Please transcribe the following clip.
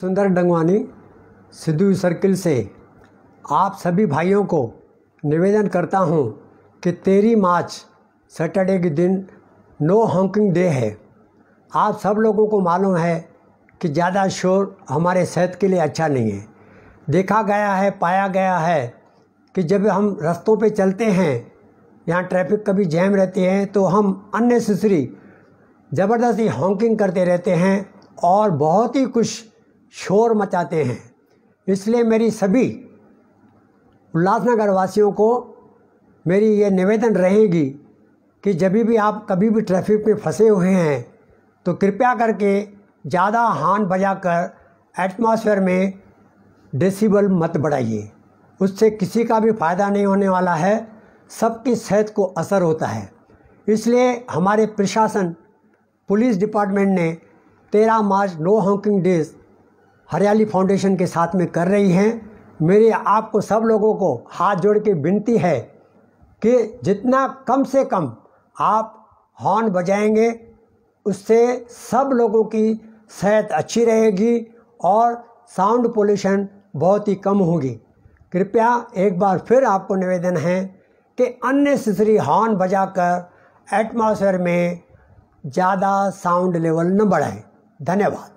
सुंदर डंगवानी सिद्धू सर्किल से आप सभी भाइयों को निवेदन करता हूँ कि तेरह मार्च सैटरडे के दिन नो हॉकिंग डे है आप सब लोगों को मालूम है कि ज़्यादा शोर हमारे सेहत के लिए अच्छा नहीं है देखा गया है पाया गया है कि जब हम रास्तों पे चलते हैं यहाँ ट्रैफिक कभी जैम रहते हैं तो हम अननेसेसरी ज़बरदस्ती हॉकिंग करते रहते हैं और बहुत ही कुछ शोर मचाते हैं इसलिए मेरी सभी उल्लासनगर वासियों को मेरी ये निवेदन रहेगी कि जब भी आप कभी भी ट्रैफिक में फंसे हुए हैं तो कृपया करके ज़्यादा हान बजाकर एटमॉस्फेयर में डेसिबल मत बढ़ाइए उससे किसी का भी फ़ायदा नहीं होने वाला है सबकी सेहत को असर होता है इसलिए हमारे प्रशासन पुलिस डिपार्टमेंट ने तेरह March no hawking days Hariyali Foundation के साथ में कर रही हैं मेरे आपको सब लोगों को हाथ जोड़ के विनती है कि जितना कम से कम आप हॉर्न बजाएंगे उससे सब लोगों की सेहत अच्छी रहेगी और साउंड पोल्यूशन बहुत ही कम होगी कृपया एक बार फिर आपको निवेदन है कि अननेसेसरी हॉर्न बजाकर एटमॉस्फेयर में ज़्यादा साउंड लेवल न बढ़ाएं धन्यवाद